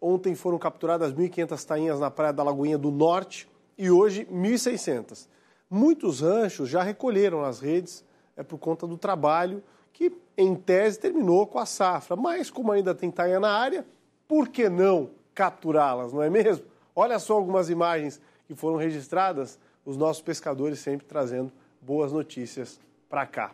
Ontem foram capturadas 1.500 tainhas na Praia da Lagoinha do Norte e hoje 1.600. Muitos ranchos já recolheram as redes é por conta do trabalho que, em tese, terminou com a safra. Mas, como ainda tem tainha na área, por que não capturá-las, não é mesmo? Olha só algumas imagens que foram registradas, os nossos pescadores sempre trazendo boas notícias para cá.